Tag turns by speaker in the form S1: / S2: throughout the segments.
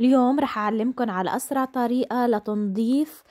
S1: اليوم رح أعلمكن على أسرع طريقة لتنظيف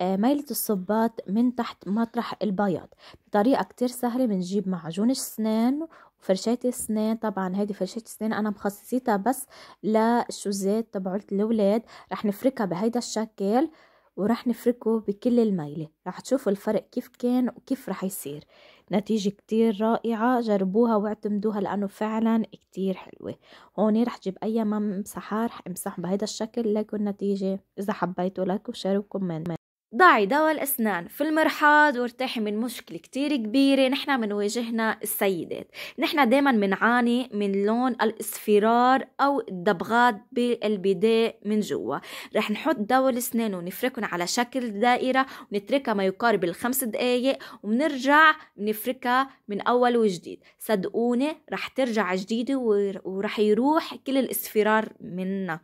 S1: آه، ميلة الصباط من تحت مطرح البياض بطريقة كتير سهلة بنجيب معجون السنان وفرشاة السنان طبعا هيدي فرشاة السنان أنا مخصصيتها بس للشوزات تبع الولاد رح نفركها بهيدا الشكل ورح نفركه بكل الميلة رح تشوفوا الفرق كيف كان وكيف رح يصير نتيجة كتير رائعة جربوها واعتمدوها لأنه فعلا كتير حلوة هون رح جيب أي ممسحة رح امسح بهيدا الشكل لكم النتيجة إذا حبيتوا لايك وشير وكومنت ضعي دواء الأسنان في المرحاض وارتاحي من مشكلة كتير كبيرة نحن بنواجهنا السيدات نحن دايما منعاني من لون الإصفرار أو الدبغات بالبداء من جوا رح نحط دواء الأسنان ونفركن على شكل دائرة ونتركها ما يقارب الخمس دقايق وبنرجع نفركها من أول وجديد صدقوني رح ترجع جديدة ورح يروح كل الإصفرار منا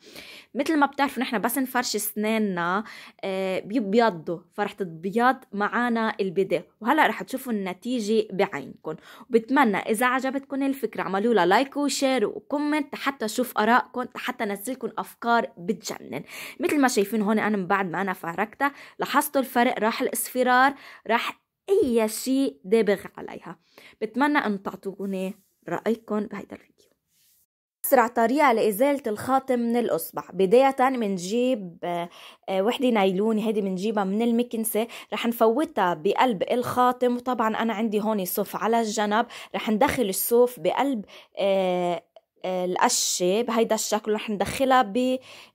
S1: مثل ما بتعرفوا نحن بس نفرش أسناننا بيبيض آه، تتبيضوا فرح تتبيض معانا البيضة وهلا رح تشوفوا النتيجة بعينكم وبتمنى إذا عجبتكم الفكرة اعملوا لها لايك وشير وكومنت حتى أشوف آرائكم حتى نزلكم أفكار بتجنن مثل ما شايفين هون أنا من بعد ما أنا فاركتها لاحظتوا الفرق راح الاصفرار راح أي شيء دابغ عليها بتمنى أن تعطوني رأيكم بهيدا الفيديو أسرع طريقة لإزالة الخاتم من الأصبع بداية منجيب آه، وحدة نايلون هيدي منجيبها من المكنسة رح نفوتها بقلب الخاتم وطبعا أنا عندي هون صوف على الجنب رح ندخل الصوف بقلب آه، القشة بهيدا الشكل رح ندخلها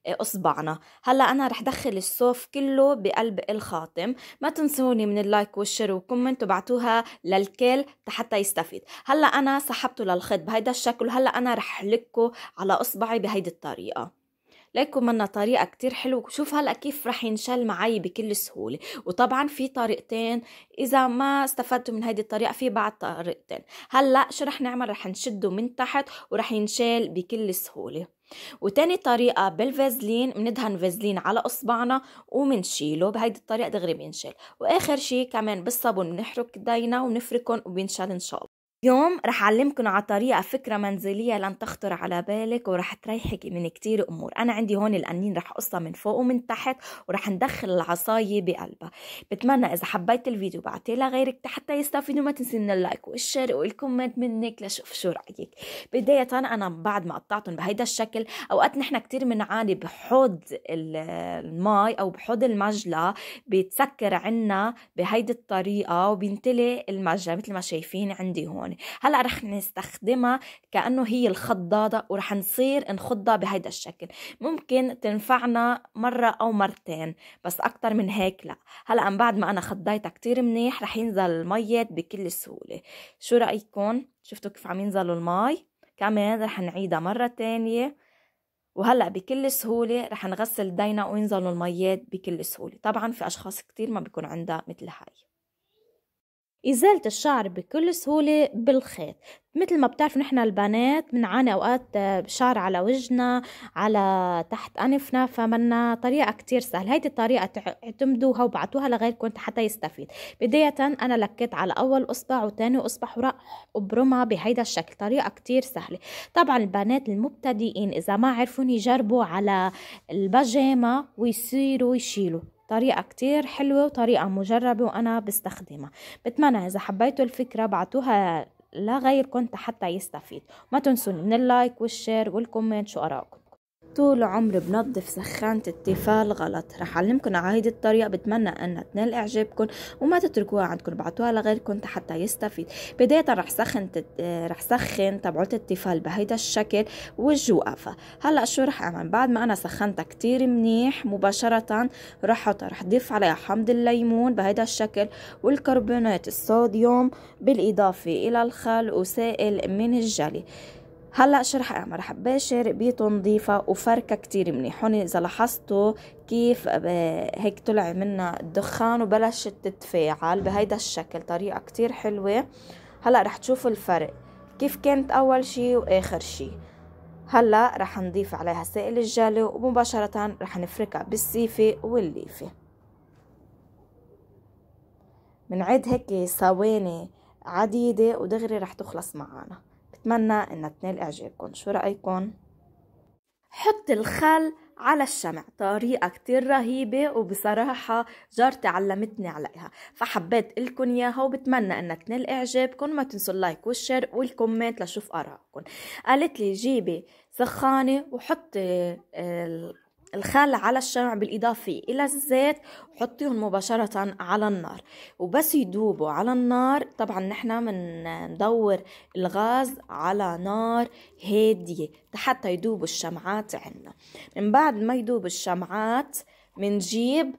S1: بإصبعنا آه، هلا أنا رح دخل الصوف كله بقلب الخاتم ما تنسوني من اللايك والشير وكومنت وبعتوها للكل حتى يستفيد هلا أنا سحبته للخيط بهيدا الشكل وهلا أنا رح لكه على إصبعي بهيدي الطريقة ليكو منا طريقة كتير حلوة وشوف هلا كيف رح ينشل معي بكل سهولة وطبعا في طريقتين إذا ما استفدتوا من هيدي الطريقة في بعد طريقتين هلا شو رح نعمل رح نشده من تحت ورح ينشال بكل سهولة وتاني طريقة بالفازلين بندهن فازلين على اصبعنا وبنشيله بهيدي الطريقة دغري بينشال واخر شي كمان بالصابون بنحرك دينا ونفركن وبينشال ان شاء الله اليوم رح أعلمكن على طريقة فكرة منزلية لن تخطر على بالك ورح تريحك من كتير أمور أنا عندي هون القنين رح أقصها من فوق ومن تحت ورح ندخل العصاية بقلبها بتمنى إذا حبيت الفيديو بعتيه لغيرك حتى يستفيدوا ما تنسي من اللايك والشير والكومنت منك لشوف شو رأيك بداية أنا بعد ما قطعتهم بهيدا الشكل أوقات نحن كتير بنعاني بحوض المي أو بحوض المجلة بيتسكر عنا بهيدي الطريقة وبينتلي المجلة مثل ما شايفين عندي هون هون هلا رح نستخدمها كانه هي الخضاضه ورح نصير نخضها بهيدا الشكل ممكن تنفعنا مره او مرتين بس اكتر من هيك لا هلا من بعد ما انا خضيتها كتير منيح رح ينزل المي بكل سهوله شو رايكم شفتوا كيف عم ينزلوا المي كمان رح نعيدها مره تانية وهلا بكل سهوله رح نغسل دينا وينزلوا الميات بكل سهوله طبعا في اشخاص كتير ما بيكون عندها مثل هاي إزالة الشعر بكل سهولة بالخيط مثل ما بتعرفوا نحن البنات بنعاني أوقات آه، شعر على وجهنا على تحت أنفنا فمنا طريقة كتير سهلة هيدي الطريقة اعتمدوها وبعتوها لغيركم حتى يستفيد بداية أنا لكيت على أول إصبع وتاني إصبع وراح أبرمها بهيدا الشكل طريقة كتير سهلة طبعا البنات المبتدئين إذا ما عرفون يجربوا على البجامة ويصيروا يشيلوا طريقة كتير حلوة وطريقة مجربة وأنا بستخدمها بتمنى إذا حبيتوا الفكرة بعتوها لغيركم حتى يستفيد ما تنسوني من اللايك والشير والكومنت شو أراكم طول عمري بنظف سخانة التيفال غلط رح أعلمكن على هيدي الطريقة بتمنى أنها تنال إعجابكن وما تتركوها عندكن بعتوها لغيركن حتى يستفيد بداية رح سخن تت... آه، رح سخن تبعوت التيفال بهيدا الشكل وجهه قفا هلا شو رح أعمل بعد ما أنا سخنتها كتير منيح مباشرة رح حط رح ضيف عليها حمض الليمون بهيدا الشكل والكربونات الصوديوم بالإضافة إلى الخل وسائل من الجلي هلا شو رح اعمل رح باشر نظيفة وفركه كتير منيح هون اذا لاحظتوا كيف هيك طلع منها الدخان وبلشت تتفاعل بهيدا الشكل طريقه كتير حلوه هلا رح تشوفوا الفرق كيف كانت اول شي واخر شي هلا رح نضيف عليها سائل الجلي ومباشره رح نفركها بالسيفه والليفه بنعد هيك ثواني عديده ودغري رح تخلص معانا. بتمنى انها تنال اعجابكم شو رايكم حط الخل على الشمع طريقة كتير رهيبة وبصراحة جارتي علمتني عليها فحبيت لكم إياها وبتمنى أنها تنال إعجابكم ما تنسوا اللايك والشير والكومنت لشوف آرائكم قالت لي جيبي سخانة وحطي الخل على الشمع بالإضافة إلى الزيت وحطيهم مباشرة على النار وبس يدوبوا على النار طبعا نحن بندور الغاز على نار هادية حتى يدوبوا الشمعات عنا من بعد ما يدوب الشمعات منجيب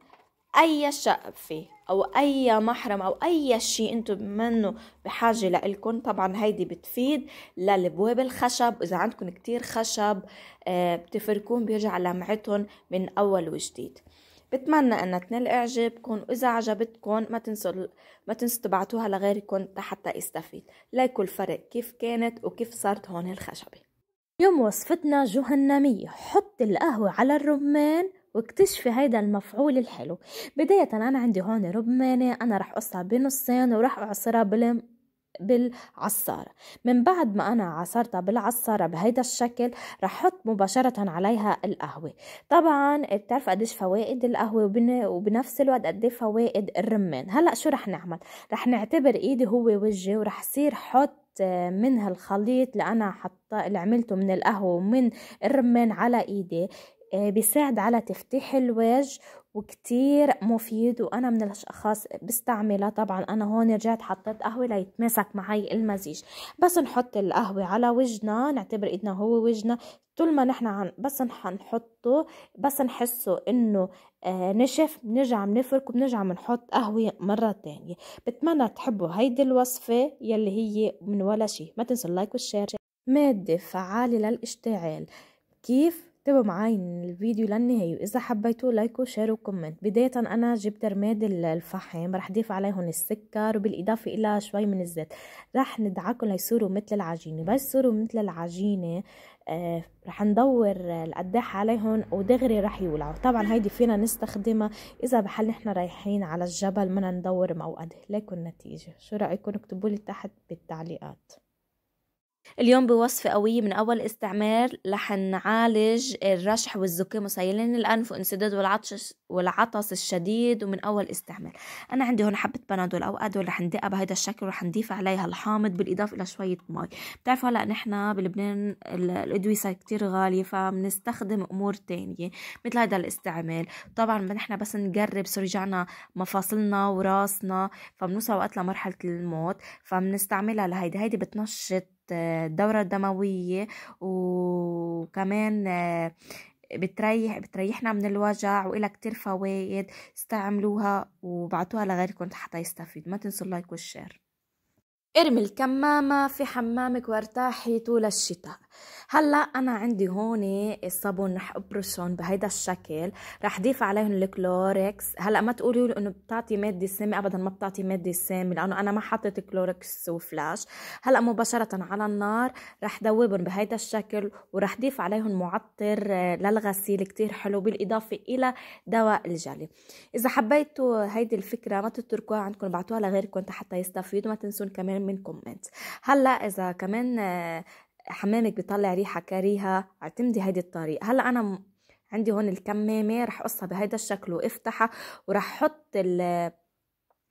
S1: أي شقفة او اي محرم او اي شيء انتم منه بحاجه لإلكن طبعا هيدي بتفيد للبواب الخشب اذا عندكم كتير خشب آه، بتفركون بيرجع لمعتهم من اول وجديد بتمنى ان تنال اعجابكم واذا عجبتكم ما تنسوا ما تنسوا تبعتوها لغيركم حتى يستفيد ليكوا الفرق كيف كانت وكيف صارت هون الخشبه اليوم وصفتنا جهنمية حط القهوة على الرمان واكتشفي هيدا المفعول الحلو بداية أنا عندي هون رمانة أنا رح أقصها بنصين وراح أعصرها بلم بالعصارة من بعد ما أنا عصرتها بالعصارة بهيدا الشكل رح حط مباشرة عليها القهوة طبعا بتعرف قديش فوائد القهوة وبنفس الوقت قدي إيه فوائد الرمان هلأ شو رح نعمل رح نعتبر إيدي هو وجهي ورح صير حط من هالخليط اللي انا حط اللي عملته من القهوه ومن الرمان على ايدي آه، بيساعد على تفتيح الوجه وكتير مفيد وانا من الاشخاص بستعمله طبعا انا هون رجعت حطيت قهوه ليتماسك معي المزيج بس نحط القهوه على وجهنا نعتبر ايدنا هو وجهنا طول ما نحن عن بس نحطه بس نحسه انه آه، نشف بنرجع بنفرك وبنرجع بنحط قهوة مرة تانية بتمنى تحبوا هيدي الوصفة يلي هي من ولا شيء ما تنسوا اللايك والشير مادة فعالة للاشتعال كيف تابعوا معاي الفيديو للنهاية وإذا حبيتوه لايك وشير وكومنت بداية أنا جبت رماد الفحم رح ضيف عليهم السكر وبالإضافة إلى شوي من الزيت رح ندعكم ليصوروا مثل العجينة بس صوروا مثل العجينة آه، رح ندور القداح عليهم ودغري رح يولعوا طبعا هيدي فينا نستخدمها إذا بحال نحن رايحين على الجبل ما ندور معقد لكم النتيجة شو رأيكم اكتبوا لي تحت بالتعليقات اليوم بوصفة قوية من أول استعمال رح نعالج الرشح والزكام مسيلين الأنف وانسداد والعطش والعطس الشديد ومن أول استعمال أنا عندي هون حبة بنادول أو أدول رح ندقها بهيدا الشكل ورح نضيف عليها الحامض بالإضافة إلى شوية مي بتعرفوا هلأ نحن بلبنان الأدوية كتير غالية فبنستخدم أمور تانية مثل هيدا الاستعمال طبعا نحن بس نجرب صار رجعنا مفاصلنا وراسنا فبنوصل وقت لمرحلة الموت فبنستعملها لهيدي هيدي بتنشط الدورة الدموية وكمان آه، بتريح بتريحنا من الوجع وإلها كتير فوايد استعملوها وبعتوها لغيركم حتى يستفيد ما تنسوا اللايك والشير ارمي الكمامة في حمامك وارتاحي طول الشتاء هلا انا عندي هون الصابون رح ابرشهم بهيدا الشكل رح ضيف عليهم الكلوركس هلا ما تقولوا لي انه بتعطي ماده سامه ابدا ما بتعطي ماده سامه لانه انا ما حطيت كلوركس وفلاش هلا مباشره على النار رح دوبهم بهيدا الشكل ورح ضيف عليهم معطر آه، للغسيل كتير حلو بالاضافه الى دواء الجلي اذا حبيتوا هيدي الفكره ما تتركوها عندكم بعتوها لغيركم حتى يستفيدوا ما تنسون كمان من كومنت هلا اذا كمان آه، حمامك بيطلع ريحة كريهة اعتمدي هيدي الطريقة هلا أنا عندي هون الكمامة رح قصها بهيدا الشكل وافتحها ورح حط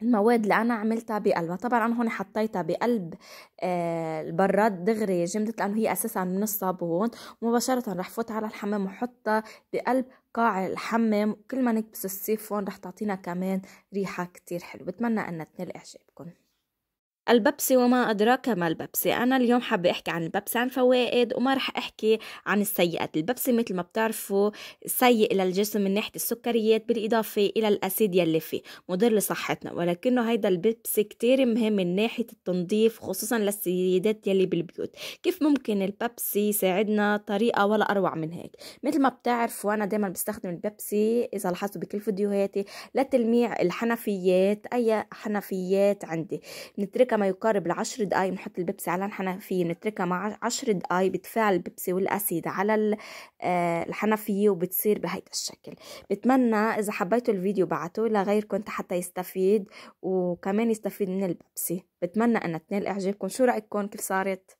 S1: المواد اللي انا عملتها بقلبها طبعا انا هون حطيتها بقلب آه البراد دغري جمدت لانه هي اساسا من الصابون مباشره رح فوت على الحمام وحطها بقلب قاع الحمام كل ما نكبس السيفون رح تعطينا كمان ريحه كتير حلوه بتمنى ان تنال اعجابكم الببسي وما أدراك ما الببسي أنا اليوم حابة أحكي عن الببسي عن فوائد وما رح أحكي عن السيئات الببسي مثل ما بتعرفوا سيء للجسم من ناحية السكريات بالإضافة إلى الأسيد يلي فيه مضر لصحتنا ولكنه هيدا الببسي كتير مهم من ناحية التنظيف خصوصا للسيدات يلي بالبيوت كيف ممكن الببسي يساعدنا طريقة ولا أروع من هيك مثل ما بتعرفوا أنا دايما بستخدم الببسي إذا لاحظتوا بكل فيديوهاتي لتلميع الحنفيات أي حنفيات عندي نتركها ما يقارب العشر دقايق بنحط البيبسي على الحنفية بنتركها مع عشر دقايق بتفاعل البيبسي والأسيد على آه، الحنفية وبتصير بهيدا الشكل بتمنى إذا حبيتوا الفيديو بعتوه لغيركم حتى يستفيد وكمان يستفيد من البيبسي بتمنى أن تنال إعجابكم شو رأيكم كيف صارت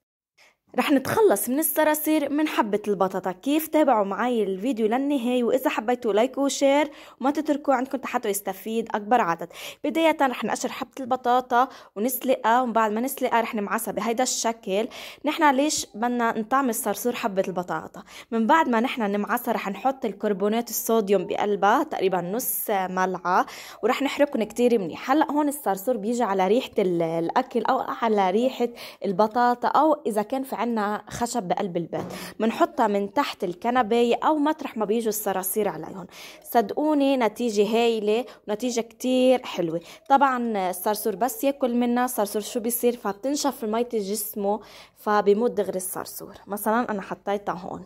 S1: رح نتخلص من الصراصير من حبة البطاطا كيف تابعوا معي الفيديو للنهاية وإذا حبيتوا لايك وشير وما تتركوا عندكم حتى يستفيد أكبر عدد بداية رح نقشر حبة البطاطا ونسلقها ومن بعد ما نسلقها رح نمعسها بهيدا الشكل نحنا ليش بدنا نطعم الصرصور حبة البطاطا من بعد ما نحنا نمعسها رح نحط الكربونات الصوديوم بقلبها تقريبا نص ملعقة ورح نحركهم كتير منيح هلأ هون الصرصور بيجي على ريحة الأكل أو على ريحة البطاطا أو إذا كان في عنا خشب بقلب البيت بنحطها من تحت الكنبة أو مطرح ما بيجوا الصراصير عليهم صدقوني نتيجة هايلة ونتيجة كتير حلوة طبعا الصرصور بس ياكل منها الصرصور شو بيصير فبتنشف مية جسمه فبيموت دغري الصرصور مثلا أنا حطيتها هون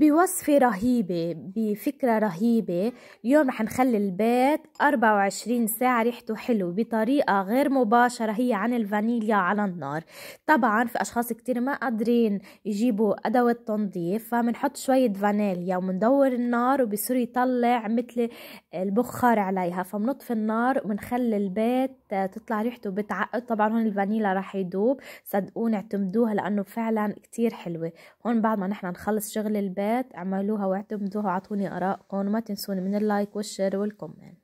S1: بوصفة رهيبة بفكرة رهيبة اليوم رح نخلي البيت 24 ساعة ريحته حلو بطريقة غير مباشرة هي عن الفانيليا على النار طبعا في أشخاص كتير ما قادرين يجيبوا أدوة تنظيف فمنحط شوية فانيليا ومندور النار وبصير يطلع مثل البخار عليها فمنطفي النار ومنخلي البيت تطلع ريحته بتعقد طبعا هون الفانيلا رح يدوب صدقوني اعتمدوها لأنه فعلا كتير حلوة هون بعد ما نحن نخلص شغل البيت الحلقات اعملوها واعتمدوها وعطوني آرائكم وما تنسوني من اللايك والشير والكومنت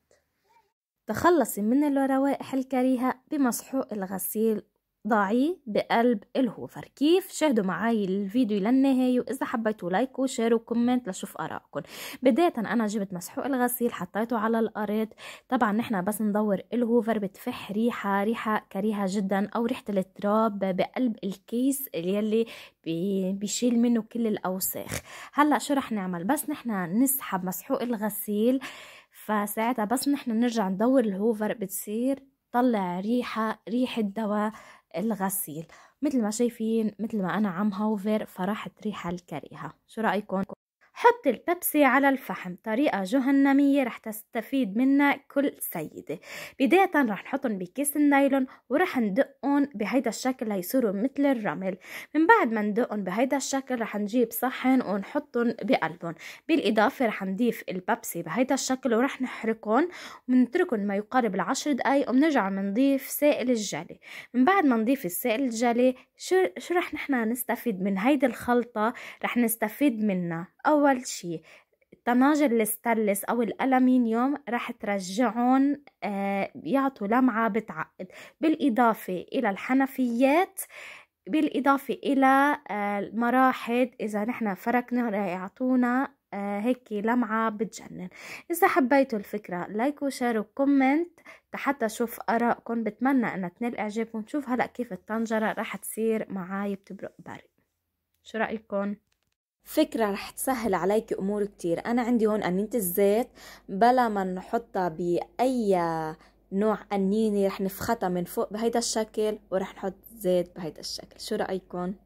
S1: تخلصي من الروائح الكريهة بمسحوق الغسيل ضاعي بقلب الهوفر كيف شاهدوا معاي الفيديو للنهاية وإذا حبيتوا لايك وشير وكومنت لشوف أراءكم بداية أنا جبت مسحوق الغسيل حطيته على الأرض طبعا نحن بس ندور الهوفر بتفح ريحة ريحة كريهة جدا أو ريحة التراب بقلب الكيس يلي بيشيل منه كل الأوساخ هلأ شو رح نعمل بس نحن نسحب مسحوق الغسيل فساعتها بس نحن نرجع ندور الهوفر بتصير طلع ريحة ريحة دواء الغسيل مثل ما شايفين مثل ما أنا عم هوفر فراحت ريحة الكريهة شو رأيكم حط البيبسي على الفحم طريقة جهنمية رح تستفيد منها كل سيدة بداية رح نحطهم بكيس النايلون ورح ندقهم بهيدا الشكل ليصيروا مثل الرمل من بعد ما ندقهم بهيدا الشكل رح نجيب صحن ونحطهم بقلبهم بالإضافة رح نضيف البيبسي بهيدا الشكل ورح نحرقهم ونتركهم ما يقارب العشر دقايق وبنرجع بنضيف سائل الجلي من بعد ما نضيف السائل الجلي شو, شو رح نحنا نستفيد من هيدي الخلطة رح نستفيد منها أو أول شي الطناجر الستانلس او الالمنيوم رح ترجعون آه، يعطوا لمعة بتعقد بالاضافة الى الحنفيات بالاضافة الى آه، المراحل اذا نحن فركنا رح يعطونا آه، هيك لمعة بتجنن إذا حبيتوا الفكرة لايك وشير وكومنت حتى أشوف آرائكم بتمنى أن تنال إعجابكم شوف هلأ كيف الطنجرة رح تصير معاي بتبرق برق شو رأيكم؟ فكرة رح تسهل عليك أمور كتير أنا عندي هون قنينة الزيت بلا ما نحطها بأي نوع قنينة رح نفختها من فوق بهيدا الشكل ورح نحط زيت بهيدا الشكل شو رأيكم؟